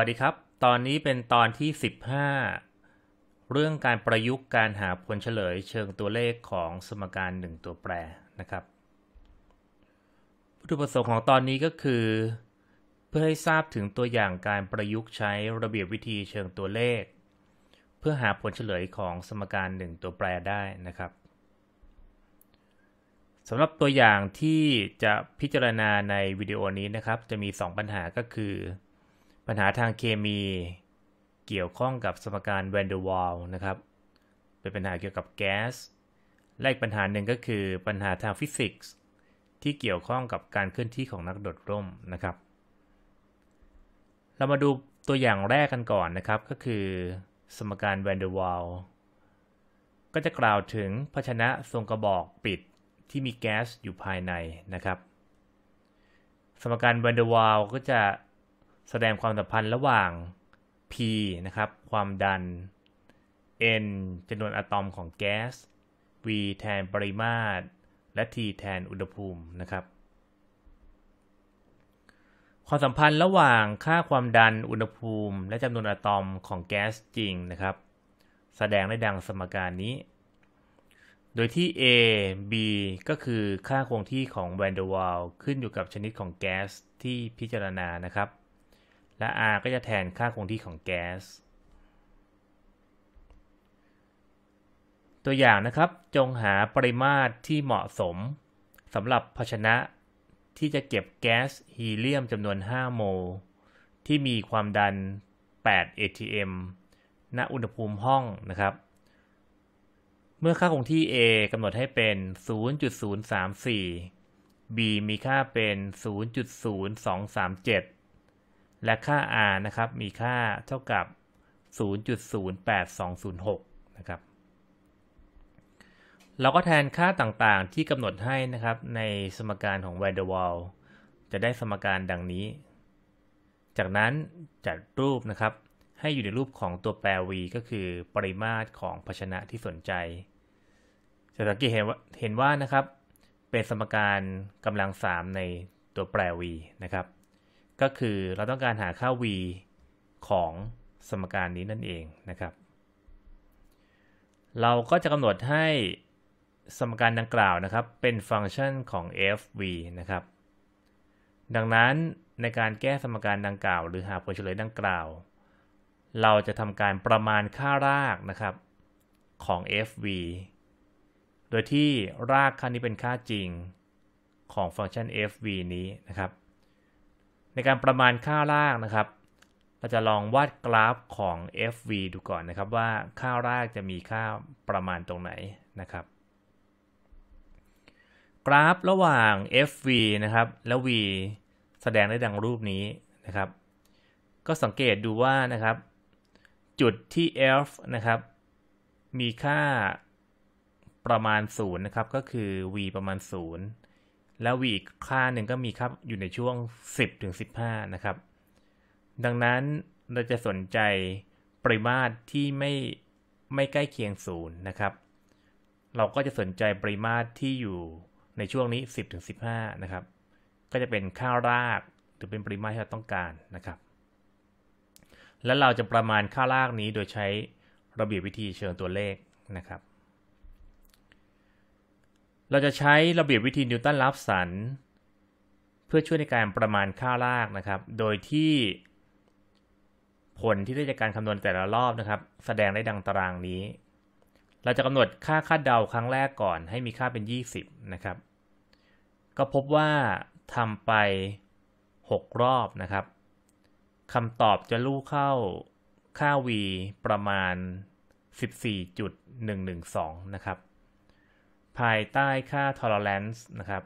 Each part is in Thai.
วัสดีครับ ตอนนี้เป็นตอนที่ 15 เรื่องการประยุกต์การหาผลเฉลยเชิงตัวเลขของสมการ1ตัวแปรนะครับ วัตถุประสงค์ของตอนนี้ก็คือ เพื่อให้ทราบถึงตัวอย่างการประยุกต์ใช้ระเบียบวิธีเชิงตัวเลข เพื่อหาผลเฉลยของสมการ 1 ตัวแปรได้นะครับสำหรับตัวอย่างที่จะพิจารณาในวิดีโอนี้นะครับจะมี 2 ปัญหาก็คือปัญหาทางเคมีเกี่ยวข้องกับสมการแวนเดอร์วอลนะครับ เป็นปัญหาเกี่ยวกับแก๊สและอีกปัญหาหนึ่งก็คือปัญหาทางฟิสิกส์ที่เกี่ยวข้องกับการเคลื่อนที่ของนักโดดร่มนะครับ เรามาดูตัวอย่างแรกกันก่อนนะครับก็คือสมการแวนเดอร์วอลก็จะกล่าวถึงภาชนะทรงกระบอกปิดที่มีแก๊สอยู่ภายในนะครับ สมการแวนเดอร์วอลก็จะแสดงความสัมพันธ์ระหว่าง P นะครับ ความดัน N จำนวนอะตอมของแก๊ส V แทนปริมาตร และ T แทนอุณหภูมินะครับ ความสัมพันธ์ระหว่างค่าความดันอุณหภูมิ และจำนวนอะตอมของแก๊สจริงนะครับ แสดงได้ดังสมการนี้ โดยที่ A B ก็คือค่าคงที่ของแวนเดอร์วาลขึ้นอยู่กับชนิดของแก๊สที่พิจารณานะครับและ R ก็จะแทนค่าคงที่ของแก๊ส ตัวอย่างนะครับ จงหาปริมาตรที่เหมาะสมสำหรับภาชนะที่จะเก็บแก๊สฮีเลียมจำนวน 5 โมลที่มีความดัน 8 atm ณ อุณหภูมิห้องนะครับ เมื่อค่าคงที่ A กำหนดให้เป็น 0.034 B มีค่าเป็น 0.0237และค่า r นะครับ มีค่าเท่ากับ 0.08206 นะครับ เราก็แทนค่าต่างๆ ที่กำหนดให้นะครับ ในสมการของ van der Waal จะได้สมการดังนี้ จากนั้นจัดรูปนะครับ ให้อยู่ในรูปของตัวแปร v ก็คือปริมาตรของภาชนะที่สนใจจะสังเกตเห็นว่าเห็นว่านะครับ เป็นสมการกำลัง 3 ในตัวแปร v นะครับก็คือเราต้องการหาค่า v ของสมการนี้นั่นเองนะครับ เราก็จะกำหนดให้สมการดังกล่าวนะครับ เป็นฟังก์ชันของ f v นะครับ ดังนั้นในการแก้สมการดังกล่าว หรือหาผลเฉลยดังกล่าว เราจะทำการประมาณค่ารากนะครับของ f v โดยที่รากค่านี้เป็นค่าจริงของฟังก์ชัน f v นี้นะครับในการประมาณค่าลากนะครับ เราจะลองวาดกราฟของ FV ดูก่อนนะครับว่าค่าลากจะมีค่าประมาณตรงไหนนะครับ กราฟระหว่าง FV นะครับและ V แสดงได้ดังรูปนี้นะครับ ก็สังเกตดูว่านะครับจุดที่ F นะครับมีค่าประมาณ0นะครับก็คือ v ประมาณ 0แล้ววอีกค่าหนึ่งก็มีครับอยู่ในช่วง 10ถึง15 นะครับ ดังนั้นเราจะสนใจปริมาตรที่ไม่ไม่ใกล้เคียงศูนย์นะครับ เราก็จะสนใจปริมาตรที่อยู่ในช่วงนี้ 10ถึง15 นะครับ ก็จะเป็นค่ารากหรือเป็นปริมาตรที่เราต้องการนะครับ และเราจะประมาณค่ารากนี้โดยใช้ระเบียบวิธีเชิงตัวเลขนะครับเราจะใช้ระเบียบวิธีนิวตันรับสันเพื่อช่วยในการประมาณค่าลากนะครับ โดยที่ผลที่ได้จากการคำนวณแต่ละรอบนะครับ แสดงได้ดังตารางนี้ เราจะกำหนดค่าคาดเดาครั้งแรกก่อน ให้มีค่าเป็น 20 นะครับ ก็พบว่า ทำไป 6 รอบนะครับคำตอบจะลู่เข้าค่า v ประมาณ 14.112นะครับภายใต้ค่า tolerance นะครับ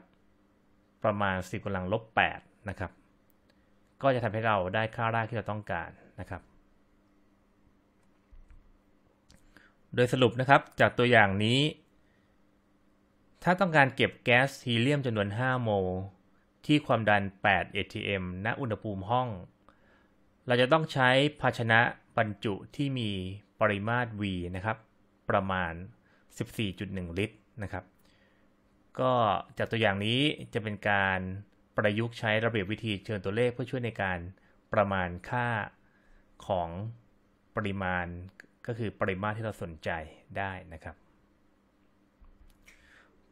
ประมาณ 10กาลังลบ8นะครับก็จะทำให้เราได้ค่ารากที่เราต้องการนะครับ โดยสรุปนะครับจากตัวอย่างนี้ ถ้าต้องการเก็บแก๊สฮีเลียมจำนวน5โมลที่ความดัน 8 atm ณ อุณหภูมิห้อง เราจะต้องใช้ภาชนะบรรจุที่มีปริมาตร V นะครับประมาณ14.1 ลิตรนะครับ ก็จากตัวอย่างนี้จะเป็นการประยุกต์ใช้ระเบียบวิธีเชิญตัวเลข เพื่อช่วยในการประมาณค่าของปริมาณก็คือปริมาตรที่เราสนใจได้นะครับ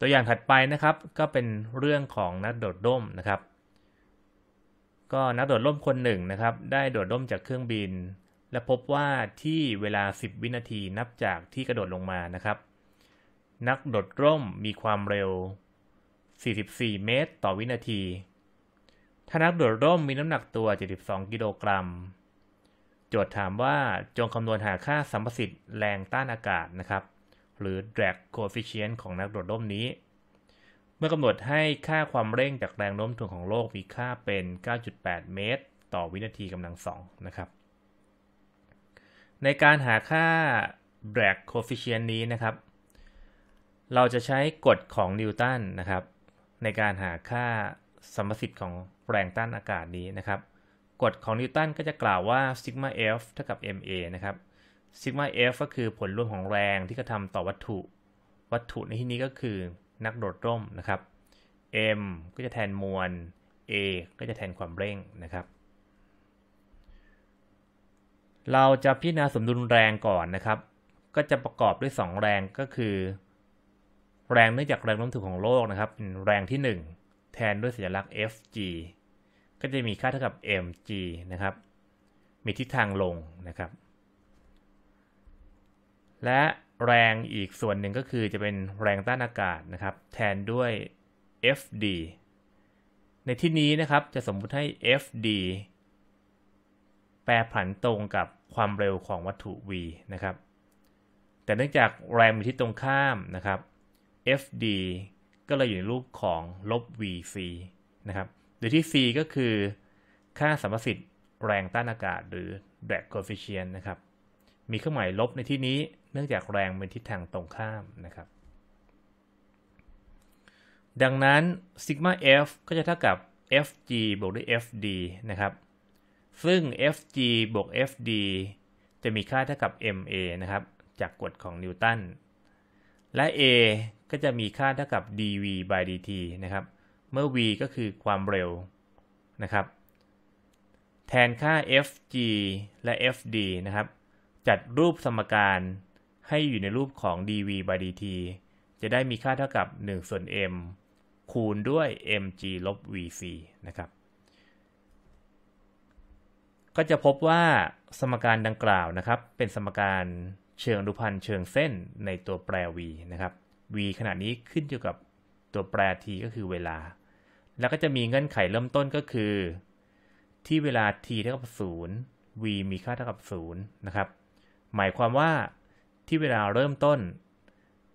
ตัวอย่างถัดไปนะครับก็เป็นเรื่องของนักโดดร่มนะครับ ก็นักโดดร่มคนหนึ่งนะครับ ได้โดดร่มจากเครื่องบิน และพบว่าที่เวลา 10 วินาทีนับจากที่กระโดดลงมานะครับนักโดดร่มมีความเร็ว 44 เมตร ต่อวินาที ถ้านักโดดร่มมีน้ำหนักตัว 72 กิโลกรัม โจทย์ถามว่าจงคำนวณหาค่าสัมประสิทธิ์แรงต้านอากาศนะครับ หรือ drag coefficient ของนักโดดร่มนี้ เมื่อกำหนดให้ค่าความเร่งจากแรงโน้มถ่วงของโลก มีค่าเป็น 9.8 เมตร ต่อวินาทีกำลังสองนะครับ ในการหาค่า drag coefficient นี้นะครับเราจะใช้กฎของนิวตันนะครับในการหาค่าสมประสิทธิ์ของแรงต้านอากาศนี้นะครับกฎของนิวตันก็จะกล่าวว่าซิกมา F เท่ากับ ma นะครับซิกมา F ก็คือผลรวมของแรงที่กระทำต่อวัตถุวัตถุในที่นี้ก็คือนักโดดร่มนะครับ m ก็จะแทนมวล a ก็จะแทนความเร่งนะครับ เราจะพิจารณาสมดุลแรงก่อนนะครับ ก็จะประกอบด้วย 2 แรงก็คือแรงเนื่องจากแรงโน้มถ่วงของโลกนะครับแรงที่ 1 แทนด้วยสัญลักษณ์ Fg ก็จะมีค่าเท่ากับ mg นะครับ มีทิศทางลงนะครับ และแรงอีกส่วนหนึ่งก็คือจะเป็นแรงต้านอากาศนะครับ แทนด้วย fd ในที่นี้นะครับจะสมมุติให้ fd แปรผันตรงกับความเร็วของวัตถุ v นะครับแต่เนื่องจากแรงมีทิศตรงข้ามนะครับ fd ก็เลยอยู่ในรูปของลบ vc นะครับโดยที่ c ก็คือ ค่าสัมประสิทธิ์แรงต้านอากาศหรือ drag coefficient นะครับ มีเครื่องหมายลบในที่นี้ เนื่องจากแรงเป็นทิศทางตรงข้ามนะครับ ดังนั้นซิกมา f ก็จะเท่ากับ fg บวกด้วย fd นะครับ ซึ่ง fg บวก fd จะมีค่าเท่ากับ ma นะครับ จากกฎของนิวตันและ a ก็จะมีค่าเท่ากับ dv by dt นะครับ เมื่อ v ก็คือความเร็วนะครับ แทนค่า fg และ fd นะครับ จัดรูปสมการให้อยู่ในรูปของ dv by dt จะได้มีค่าเท่ากับ 1 ส่วน m คูณด้วย mg ลบ vc นะครับ ก็จะพบว่าสมการดังกล่าวนะครับ เป็นสมการเชิงอนุพันธ์เชิงเส้นในตัวแปร v นะครับ v ขณะนี้ขึ้นอยู่กับตัวแปร t ก็คือเวลา แล้วก็จะมีเงื่อนไขเริ่มต้นก็คือ ที่เวลา t เท่ากับ0 v มีค่าเท่ากับ0นะครับ หมายความว่าที่เวลาเริ่มต้น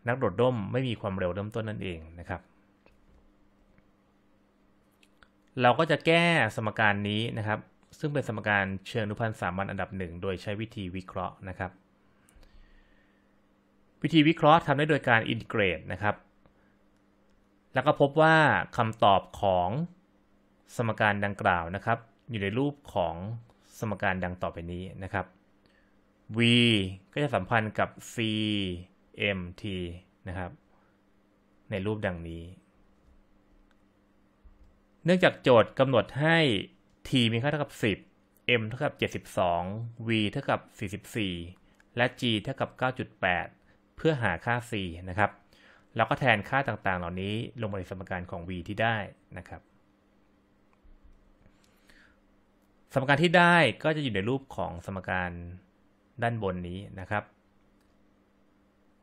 นักโดดด้มไม่มีความเร็วเริ่มต้นนั่นเองนะครับ เราก็จะแก้สมการนี้นะครับ ซึ่งเป็นสมการเชิงอนุพันธ์สามัญอันดับหนึ่งโดยใช้วิธีวิเคราะห์นะครับวิธีวิเคราะห์ทำได้โดยการอินทิเกรตนะครับ แล้วก็พบว่าคำตอบของสมการดังกล่าวนะครับ อยู่ในรูปของสมการดังต่อไปนี้นะครับ v ก็จะสัมพันธ์กับ c m t นะครับในรูปดังนี้ เนื่องจากโจทย์กำหนดให้ t มีค่าเท่ากับ 10 m เท่ากับ 72 v เท่ากับ 44 และ g เท่ากับ 9.8เพื่อหาค่า c นะครับ แล้วก็แทนค่าต่างๆเหล่านี้ลงมาในสมการของ v ที่ได้นะครับ สมการที่ได้ก็จะอยู่ในรูปของสมการด้านบนนี้นะครับ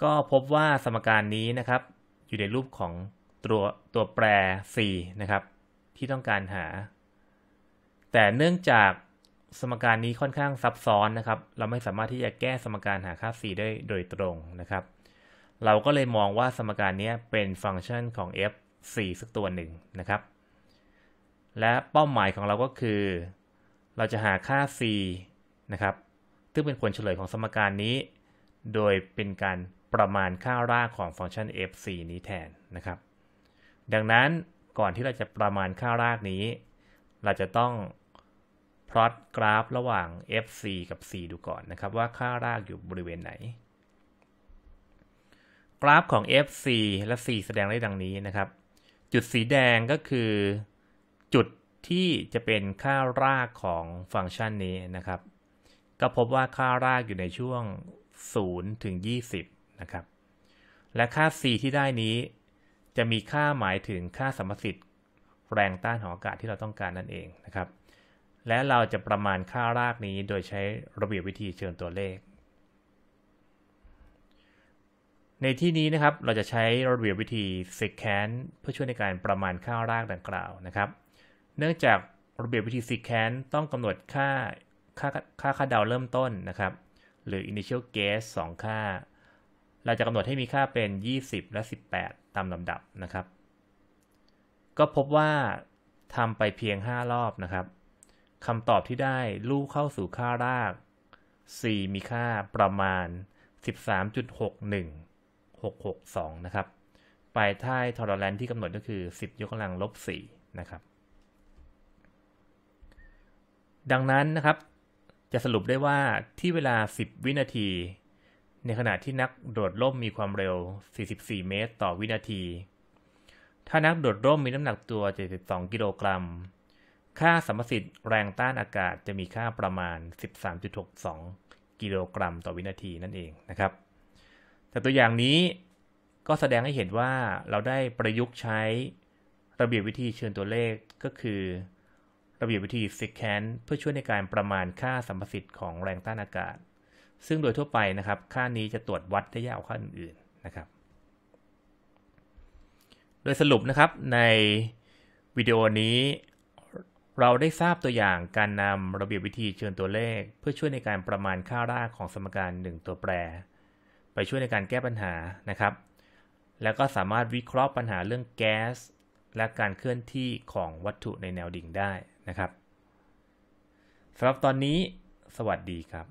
ก็พบว่าสมการนี้นะครับ อยู่ในรูปของตัวตัวแปร c นะครับที่ต้องการหา แต่เนื่องจากสมการนี้ค่อนข้างซับซ้อนนะครับ เราไม่สามารถที่จะแก้สมการหาค่า c ได้โดยตรงนะครับ เราก็เลยมองว่าสมการนี้เป็นฟังก์ชันของ f 4สักตัวหนึ่งนะครับ และเป้าหมายของเราก็คือ เราจะหาค่า c นะครับ ซึ่งเป็นผลเฉลยของสมการนี้ โดยเป็นการประมาณค่ารากของฟังก์ชัน f 4นี้แทนนะครับ ดังนั้นก่อนที่เราจะประมาณค่ารากนี้ เราจะต้องลอตกราฟระหว่าง FC กับ C ดูก่อนนะครับว่าค่ารากอยู่บริเวณไหน กราฟของ FC และ C แสดงได้ดังนี้นะครับ จุดสีแดงก็คือ จุดที่จะเป็นค่ารากของฟังก์ชันนี้นะครับ ก็พบว่าค่ารากอยู่ในช่วง 0 ถึง 20 นะครับ และค่า C ที่ได้นี้ จะมีค่าหมายถึงค่าสมสิทธิ์ แรงต้านของอากาศที่เราต้องการนั่นเองนะครับและเราจะประมาณค่ารากนี้โดยใช้ระเบียบวิธีเชิงตัวเลข ในที่นี้นะครับเราจะใช้ระเบียบวิธี secant เพื่อช่วยในการประมาณค่ารากดังกล่าวนะครับ เนื่องจากระเบียบวิธี secant ต้องกำหนดค่าค่าค่าค่าเดาเริ่มต้นนะครับ หรือ initial guess 2ค่า เราจะกำหนดให้มีค่าเป็น 20 และ 18 ตามลำดับนะครับ ก็พบว่าทำไปเพียง 5 รอบนะครับคำตอบที่ได้ลูกเข้าสู่ค่าราก 4 มีค่าประมาณ 13.61662 นะครับ ปลายท้ายทอร์แลนที่กำหนดก็คือ 10 ยกกำลังลบ4นะครับ ดังนั้นนะครับ จะสรุปได้ว่าที่เวลา 10 วินาที ในขณะที่นักโดดร่มมีความเร็ว 44 เมตรต่อวินาที ถ้านักโดดร่มมีน้ำหนักตัว 72 กิโลกรัมค่าสมรสิทธิ์แรงต้านอากาศจะมีค่าประมาณ 13.62 กิโลกรัมต่อวินาทีนั่นเองนะครับ แต่ตัวอย่างนี้ก็แสดงให้เห็นว่าเราได้ประยุกต์ใช้ระเบียบวิธีเชิญตัวเลขก็คือระเบียบวิธี secant เพื่อช่วยในการประมาณค่าสัมประสิทธิ์ของแรงต้านอากาศ ซึ่งโดยทั่วไปนะครับ ค่านี้จะตรวจวัดได้ยากกว่าค่าอื่นๆนะครับ โดยสรุปนะครับในวิดีโอนี้เราได้ทราบตัวอย่างการนำระเบียบวิธีเชิญตัวเลขเพื่อช่วยในการประมาณค่าร่ากของสมการ 1 ตัวแปร ไปช่วยในการแก้ปัญหานะครับ แล้วก็สามารถวิเคราะห์ปัญหาเรื่องแก๊สและการเคลื่อนที่ของวัตถุในแนวดิ่งได้นะครับสำหรับตอนนี้ สวัสดีครับ